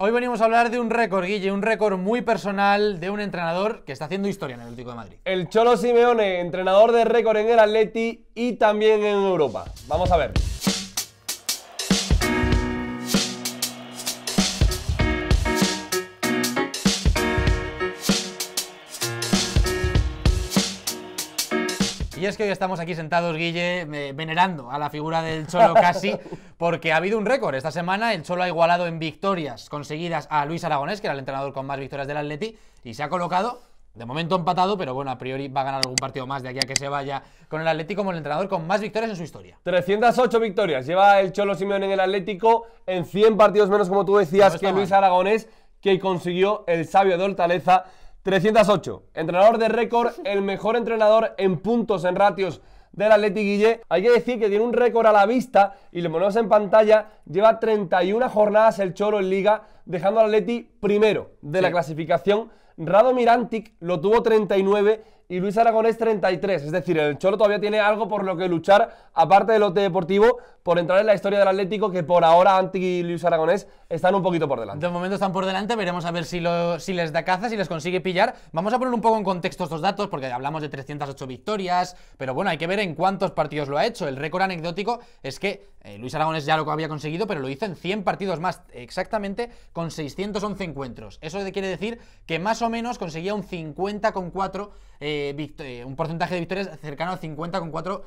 Hoy venimos a hablar de un récord, Guille, un récord muy personal de un entrenador que está haciendo historia en el Atlético de Madrid. El Cholo Simeone, entrenador de récord en el Atleti y también en Europa. Vamos a ver. Y es que hoy estamos aquí sentados, Guille, eh, venerando a la figura del Cholo casi, porque ha habido un récord. Esta semana el Cholo ha igualado en victorias conseguidas a Luis Aragonés, que era el entrenador con más victorias del Atleti, y se ha colocado de momento empatado, pero bueno, a priori va a ganar algún partido más de aquí a que se vaya con el Atlético como el entrenador con más victorias en su historia. 308 victorias lleva el Cholo Simeón en el Atlético en 100 partidos menos, como tú decías, que Luis Aragonés, que consiguió el sabio de Hortaleza 308. Entrenador de récord, el mejor entrenador en puntos, en ratios del Atleti Guille. Hay que decir que tiene un récord a la vista y lo ponemos en pantalla. Lleva 31 jornadas el Choro en Liga, dejando al Atleti primero de la clasificación. Rado Mirantic lo tuvo 39 y Luis Aragonés 33. Es decir, el Cholo todavía tiene algo por lo que luchar, aparte del lote deportivo, por entrar en la historia del Atlético, que por ahora Anti y Luis Aragonés están un poquito por delante. De momento están por delante, veremos a ver si, si les da caza, si les consigue pillar. Vamos a poner un poco en contexto estos datos, porque hablamos de 308 victorias, pero bueno, hay que ver en cuántos partidos lo ha hecho. El récord anecdótico es que eh, Luis Aragones ya lo había conseguido, pero lo hizo en 100 partidos más, exactamente con 611 encuentros. Eso quiere decir que más o menos conseguía un 50,4, eh, eh, un porcentaje de victorias cercano al 50,4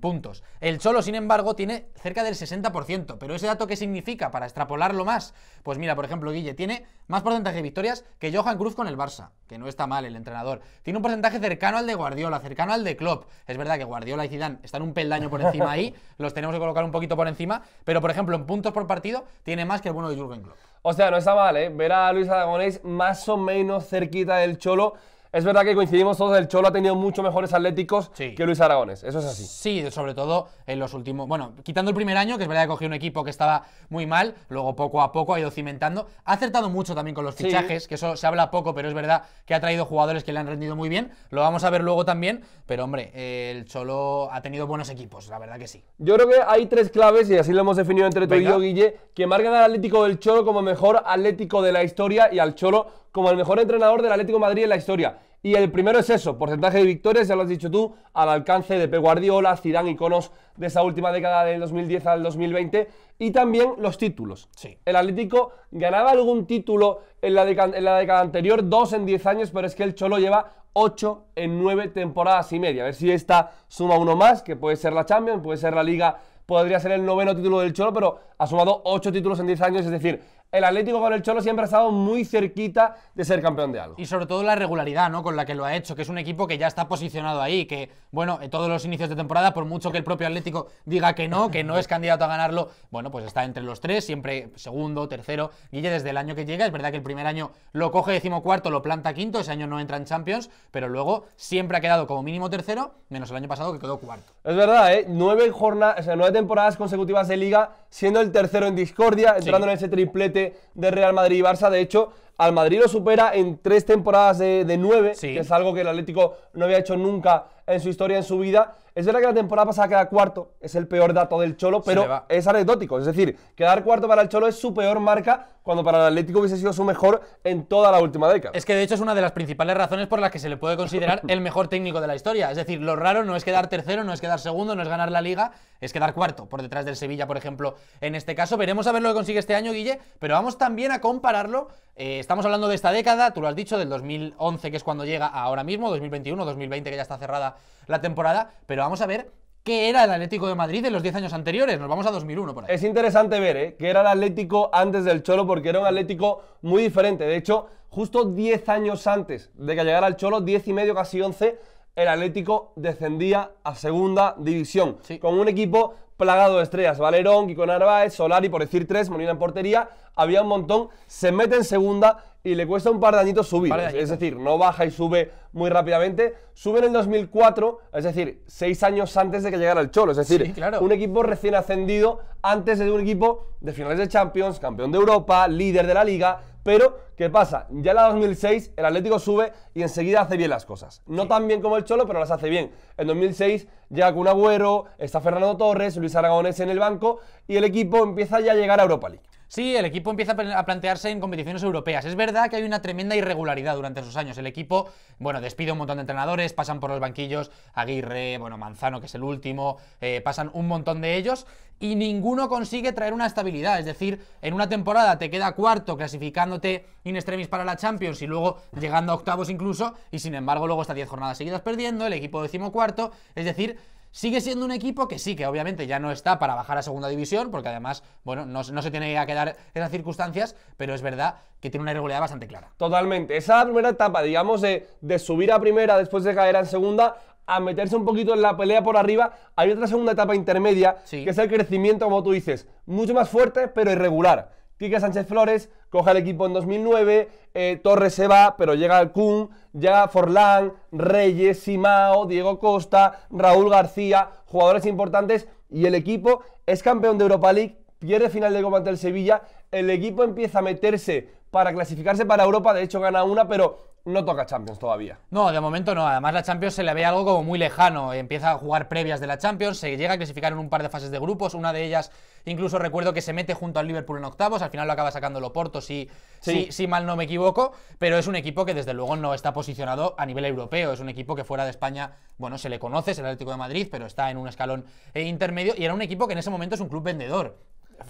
puntos. El Cholo, sin embargo, tiene cerca del 60%, pero ese dato qué significa para extrapolar lo más. Pues mira, por ejemplo, Guille tiene más porcentaje de victorias que Johan Cruz con el Barça, que no está mal el entrenador. Tiene un porcentaje cercano al de Guardiola, cercano al de Klopp. Es verdad que Guardiola y Zidane están un peldaño por encima ahí, los tenemos que colocar un poquito por encima, pero por ejemplo, en puntos por partido tiene más que el bueno de Jürgen Klopp. O sea, no está mal, ¿eh? Ver a Luis Aragonés más o menos cerquita del Cholo es verdad que coincidimos todos, el Cholo ha tenido mucho mejores atléticos que Luis Aragones, eso es así. Sí, sobre todo en los últimos, bueno, quitando el primer año, que es verdad que cogió un equipo que estaba muy mal, luego poco a poco ha ido cimentando, ha acertado mucho también con los fichajes, que eso se habla poco, pero es verdad que ha traído jugadores que le han rendido muy bien, lo vamos a ver luego también, pero hombre, el Cholo ha tenido buenos equipos, la verdad que sí. Yo creo que hay tres claves, y así lo hemos definido entre tú y yo, Guille, que marcan al Atlético del Cholo como mejor Atlético de la historia y al Cholo como el mejor entrenador del Atlético Madrid en la historia. Y el primero es eso, porcentaje de victorias, ya lo has dicho tú, al alcance de Pep Guardiola, y Conos de esa última década del 2010 al 2020, y también los títulos. Sí. El Atlético ganaba algún título en la, década anterior, dos en diez años, pero es que el Cholo lleva ...ocho en nueve temporadas y media. A ver si esta suma uno más, que puede ser la Champions, puede ser la Liga podría ser el noveno título del Cholo, pero ha sumado ocho títulos en diez años, es decir, el Atlético con el Cholo siempre ha estado muy cerquita de ser campeón de algo. Y sobre todo la regularidad, ¿no? Con la que lo ha hecho, que es un equipo que ya está posicionado ahí, que, bueno, en todos los inicios de temporada, por mucho que el propio Atlético diga que no, que no es candidato a ganarlo, bueno, pues está entre los tres, siempre segundo, tercero. Guille, desde el año que llega, es verdad que el primer año lo coge decimocuarto, lo planta quinto, ese año no entra en Champions, pero luego siempre ha quedado como mínimo tercero, menos el año pasado que quedó cuarto. Es verdad, ¿eh? Nueve jornadas, o sea, nueve temporadas consecutivas de liga, siendo el tercero en discordia, entrando en ese triplete de, Real Madrid y Barça. De hecho, al Madrid lo supera en tres temporadas de, nueve, que es algo que el Atlético no había hecho nunca en su historia, en su vida. Es verdad que la temporada pasada queda cuarto, es el peor dato del Cholo, pero es anecdótico. Es decir, quedar cuarto para el Cholo es su peor marca cuando para el Atlético hubiese sido su mejor en toda la última década. Es que de hecho es una de las principales razones por las que se le puede considerar el mejor técnico de la historia. Es decir, lo raro no es quedar tercero, no es quedar segundo, no es ganar la liga, es quedar cuarto, por detrás del Sevilla, por ejemplo, en este caso. Veremos a ver lo que consigue este año, Guille, pero vamos también a compararlo. Eh, Estamos hablando de esta década, tú lo has dicho, del 2011, que es cuando llega ahora mismo, 2021, 2020, que ya está cerrada la temporada, pero vamos a ver qué era el Atlético de Madrid en los 10 años anteriores. Nos vamos a 2001 por ahí. Es interesante ver ¿eh? qué era el Atlético antes del Cholo, porque era un Atlético muy diferente. De hecho, justo 10 años antes de que llegara el Cholo, 10 y medio, casi 11, el Atlético descendía a segunda división. Con un equipo plagado de estrellas. Valerón, Kiko Narváez, Solari, por decir tres, Molina en portería. Había un montón. Se mete en segunda y le cuesta un par de añitos subir. es, decir, no baja y sube muy rápidamente. Sube en el 2004, es decir, seis años antes de que llegara el Cholo. Es decir, un equipo recién ascendido antes de un equipo de finales de Champions, campeón de Europa, líder de la liga. Pero, ¿qué pasa? Ya en la 2006 el Atlético sube y enseguida hace bien las cosas. No tan bien como el Cholo, pero las hace bien. En 2006 llega con Agüero, está Fernando Torres, Luis Aragones en el banco y el equipo empieza ya a llegar a Europa League. Sí, el equipo empieza a plantearse en competiciones europeas. Es verdad que hay una tremenda irregularidad durante esos años. El equipo, bueno, despide un montón de entrenadores, pasan por los banquillos Aguirre, bueno, Manzano, que es el último, eh, pasan un montón de ellos y ninguno consigue traer una estabilidad. Es decir, en una temporada te queda cuarto clasificándote in extremis para la Champions y luego llegando a octavos incluso, y sin embargo luego estas 10 jornadas seguidas perdiendo, el equipo decimocuarto, es decir... Sigue siendo un equipo que sí, que obviamente ya no está para bajar a segunda división, porque además, bueno, no, se tiene que quedar en las circunstancias, pero es verdad que tiene una irregularidad bastante clara. Totalmente. Esa primera etapa, digamos, de, subir a primera después de caer en segunda, a meterse un poquito en la pelea por arriba, hay otra segunda etapa intermedia, que es el crecimiento, como tú dices, mucho más fuerte, pero irregular. Quique Sánchez Flores coge el equipo en 2009, eh, Torres se va, pero llega el Kun, llega Forlán, Reyes, Simao, Diego Costa, Raúl García, jugadores importantes y el equipo es campeón de Europa League, pierde final de Copa ante el Sevilla, el equipo empieza a meterse para clasificarse para Europa, de hecho gana una, pero no toca Champions todavía. No, de momento no. Además, la Champions se le ve algo como muy lejano. Empieza a jugar previas de la Champions, se llega a clasificar en un par de fases de grupos. Una de ellas, incluso recuerdo que se mete junto al Liverpool en octavos. Al final lo acaba sacando Loporto, si, si, si mal no me equivoco. Pero es un equipo que, desde luego, no está posicionado a nivel europeo. Es un equipo que fuera de España, bueno, se le conoce, es el Atlético de Madrid, pero está en un escalón eh, intermedio. Y era un equipo que en ese momento es un club vendedor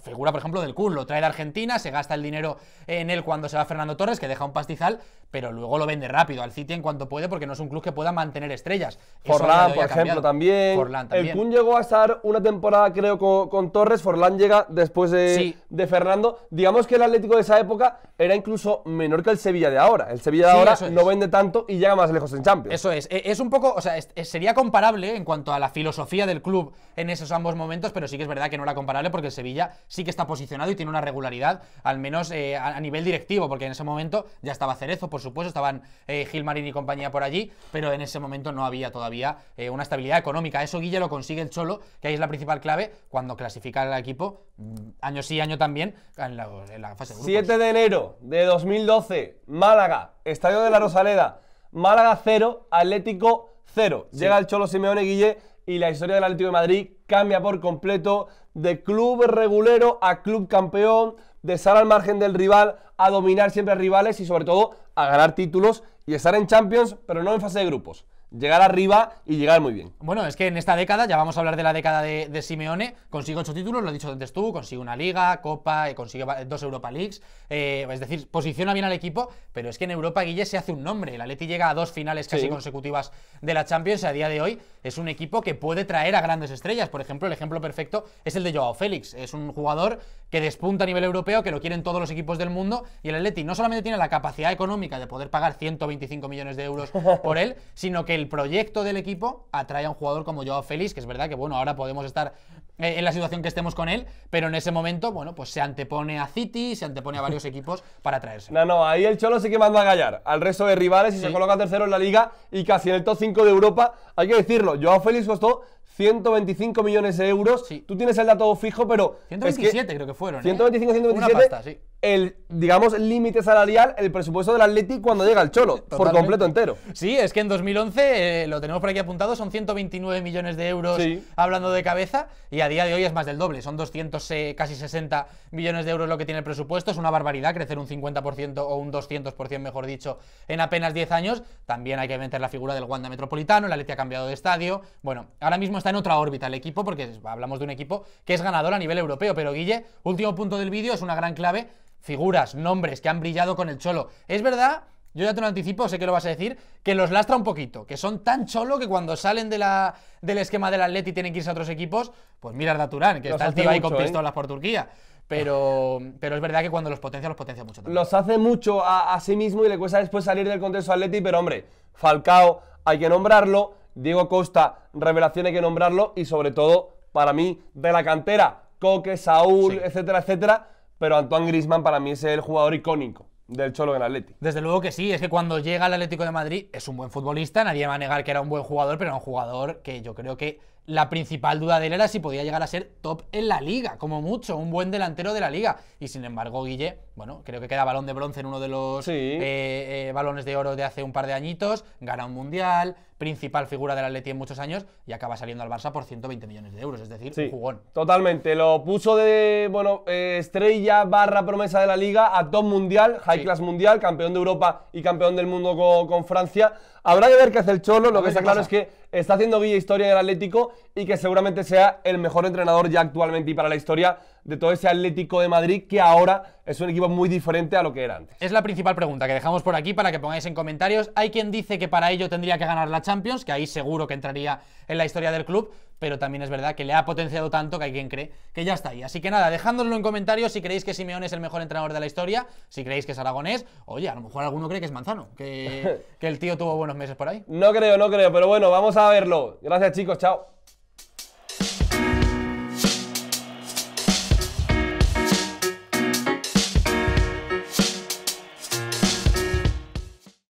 figura, por ejemplo, del Kun, lo trae de Argentina, se gasta el dinero en él cuando se va Fernando Torres, que deja un pastizal, pero luego lo vende rápido al City en cuanto puede, porque no es un club que pueda mantener estrellas. Forlán, por ejemplo, también. El Kun llegó a estar una temporada, creo, con, Torres, Forlán llega después de, Fernando. Digamos que el Atlético de esa época era incluso menor que el Sevilla de ahora. El Sevilla de ahora no vende tanto y llega más lejos en Champions. Eso es, e, es un poco, o sea, es, sería comparable en cuanto a la filosofía del club en esos ambos momentos, pero sí que es verdad que no era comparable porque el Sevilla sí que está posicionado y tiene una regularidad, al menos eh, a, nivel directivo, porque en ese momento ya estaba Cerezo, por supuesto, estaban eh, Gil Gilmarín y compañía por allí, pero en ese momento no había todavía eh, una estabilidad económica. Eso Guille lo consigue el Cholo, que ahí es la principal clave cuando clasifica al equipo mm, año sí, año también, en la, fase de 7 de enero de 2012, Málaga, Estadio de la Rosaleda, Málaga 0, Atlético 0. Llega el Cholo Simeone Guille y la historia del Atlético de Madrid cambia por completo de club regulero a club campeón, de estar al margen del rival, a dominar siempre rivales y sobre todo a ganar títulos y estar en Champions, pero no en fase de grupos llegar arriba y llegar muy bien. Bueno, es que en esta década, ya vamos a hablar de la década de, Simeone, consigue ocho títulos, lo he dicho antes tú, consigue una liga, copa, eh, consigue dos Europa Leagues, eh, es decir, posiciona bien al equipo, pero es que en Europa Guille se hace un nombre, la Atleti llega a dos finales casi consecutivas de la Champions, a día de hoy es un equipo que puede traer a grandes estrellas, por ejemplo, el ejemplo perfecto es el de Joao Félix, es un jugador que despunta a nivel europeo, que lo quieren todos los equipos del mundo, y el Atleti no solamente tiene la capacidad económica de poder pagar 125 millones de euros por él, sino que el proyecto del equipo atrae a un jugador como Joao Félix, que es verdad que bueno, ahora podemos estar eh, en la situación que estemos con él, pero en ese momento, bueno, pues se antepone a City, se antepone a varios equipos para traerse. No, no, ahí el Cholo sí que manda a gallar al resto de rivales y se coloca tercero en la liga y casi en el top 5 de Europa. Hay que decirlo, Joao Félix costó 125 millones de euros. Sí. Tú tienes el dato fijo, pero. 127 creo que fueron. 125, ¿eh? 127. sí. El, digamos, límite salarial, el presupuesto del Atleti cuando llega el Cholo, por completo entero. Sí, es que en 2011, eh, lo tenemos por aquí apuntado, son 129 millones de euros hablando de cabeza, y a día de hoy es más del doble, son 200, eh, casi 60 millones de euros lo que tiene el presupuesto, es una barbaridad crecer un 50% o un 200%, mejor dicho, en apenas 10 años. También hay que meter la figura del Wanda Metropolitano, el Atleti ha cambiado de estadio. Bueno, ahora mismo está en otra órbita el equipo, porque hablamos de un equipo que es ganador a nivel europeo. Pero Guille, último punto del vídeo, es una gran clave. Figuras, nombres que han brillado con el Cholo. Es verdad, yo ya te lo anticipo, sé que lo vas a decir, que los lastra un poquito, que son tan cholo que cuando salen de la, del esquema del Atleti tienen que irse a otros equipos, pues mira a Turán, que está el tío ahí con ¿eh? pistolas por Turquía. Pero, pero es verdad que cuando los potencia, los potencia mucho. Los hace mucho a, a sí mismo y le cuesta después salir del contexto Atleti, pero hombre, Falcao, hay que nombrarlo Diego Costa, revelación hay que nombrarlo y sobre todo para mí de la cantera, Coque, Saúl, etcétera, etcétera, pero Antoine Grisman para mí es el jugador icónico del Cholo en Atlético. Desde luego que sí, es que cuando llega al Atlético de Madrid es un buen futbolista, nadie va a negar que era un buen jugador, pero era un jugador que yo creo que la principal duda de él era si podía llegar a ser top en la liga, como mucho, un buen delantero de la liga. Y sin embargo, Guille, bueno, creo que queda balón de bronce en uno de los eh, eh, balones de oro de hace un par de añitos, gana un mundial, principal figura del Atleti en muchos años y acaba saliendo al Barça por 120 millones de euros, es decir, un jugón. Totalmente, lo puso de, bueno, eh, estrella barra promesa de la liga a top mundial, high class mundial, campeón de Europa y campeón del mundo con, con Francia. Habrá que ver qué hace el Cholo. Lo que está claro es que está haciendo guía historia el Atlético y que seguramente sea el mejor entrenador ya actualmente y para la historia de todo ese Atlético de Madrid que ahora es un equipo muy diferente a lo que era antes. Es la principal pregunta que dejamos por aquí para que pongáis en comentarios. Hay quien dice que para ello tendría que ganar la Champions, que ahí seguro que entraría en la historia del club pero también es verdad que le ha potenciado tanto que hay quien cree que ya está ahí. Así que nada, dejándoslo en comentarios si creéis que Simeón es el mejor entrenador de la historia, si creéis que es aragonés, oye, a lo mejor alguno cree que es Manzano, que el tío tuvo buenos meses por ahí. No creo, no creo, pero bueno, vamos a verlo. Gracias chicos, chao.